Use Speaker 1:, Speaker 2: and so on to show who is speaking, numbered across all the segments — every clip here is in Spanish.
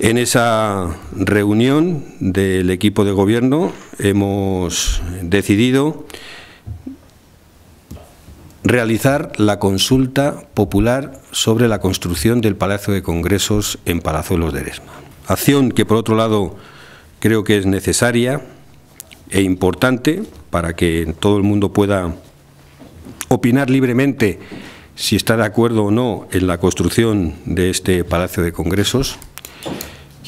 Speaker 1: En esa reunión del equipo de gobierno hemos decidido realizar la consulta popular sobre la construcción del Palacio de Congresos en Palazuelos de Eresma. Acción que, por otro lado, creo que es necesaria e importante para que todo el mundo pueda opinar libremente si está de acuerdo o no en la construcción de este Palacio de Congresos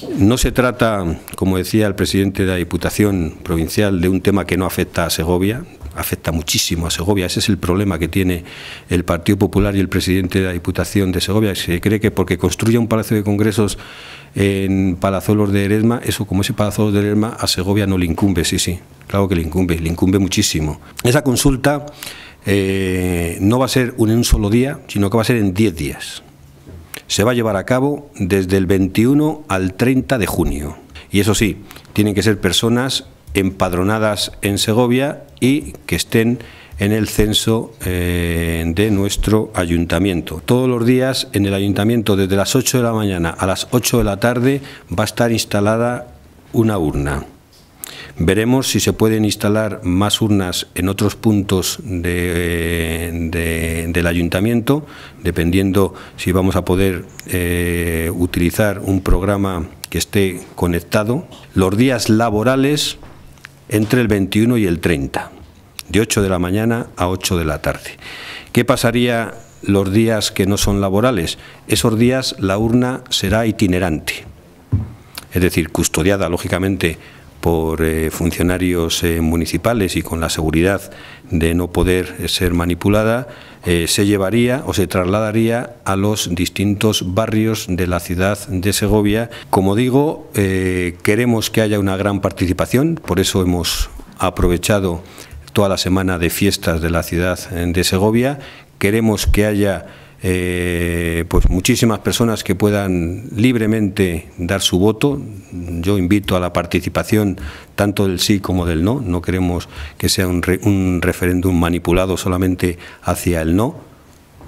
Speaker 1: no se trata, como decía el presidente de la Diputación Provincial, de un tema que no afecta a Segovia, afecta muchísimo a Segovia. Ese es el problema que tiene el Partido Popular y el presidente de la Diputación de Segovia. Se cree que porque construye un palacio de congresos en Palazuelos de Eresma, eso como ese Palazuelos de Eresma a Segovia no le incumbe, sí, sí, claro que le incumbe, le incumbe muchísimo. Esa consulta eh, no va a ser en un solo día, sino que va a ser en diez días se va a llevar a cabo desde el 21 al 30 de junio. Y eso sí, tienen que ser personas empadronadas en Segovia y que estén en el censo eh, de nuestro ayuntamiento. Todos los días en el ayuntamiento, desde las 8 de la mañana a las 8 de la tarde, va a estar instalada una urna. Veremos si se pueden instalar más urnas en otros puntos del ayuntamiento, dependiendo si vamos a poder eh, utilizar un programa que esté conectado. Los días laborales entre el 21 y el 30, de 8 de la mañana a 8 de la tarde. ¿Qué pasaría los días que no son laborales? Esos días la urna será itinerante, es decir, custodiada, lógicamente, por eh, funcionarios eh, municipales y con la seguridad de no poder eh, ser manipulada, se llevaría o se trasladaría a los distintos barrios de la ciudad de Segovia. Como digo, queremos que haya una gran participación, por eso hemos aprovechado toda la semana de fiestas de la ciudad de Segovia. Queremos que haya eh, pues muchísimas personas que puedan libremente dar su voto. Yo invito a la participación tanto del sí como del no. No queremos que sea un, referéndum manipulado solamente hacia el no,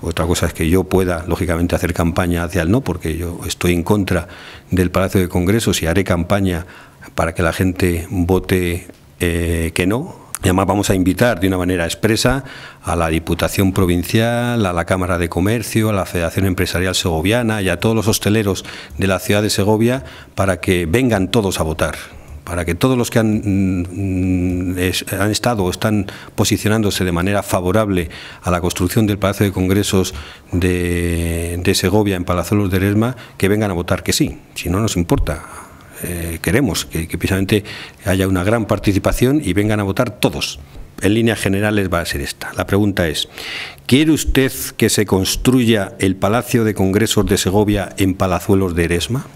Speaker 1: otra cosa es que yo pueda, lógicamente, hacer campaña hacia el no, porque yo estoy en contra del Palacio de Congresos y haré campaña para que la gente vote eh, que no Además, vamos a invitar de una manera expresa a la Diputación Provincial, a la Cámara de Comercio, a la Federación Empresarial Segoviana y a todos los hosteleros de la ciudad de Segovia para que vengan todos a votar para que todos los que han, mm, han, estado o están posicionándose de manera favorable a la construcción del Palacio de Congresos de, Segovia en Palazuelos de lesma que vengan a votar que sí, si no nos importa. Eh, queremos que, que precisamente haya una gran participación y vengan a votar todos. En líneas generales va a ser esta. La pregunta es, ¿quiere usted que se construya el Palacio de Congresos de Segovia en Palazuelos de Eresma?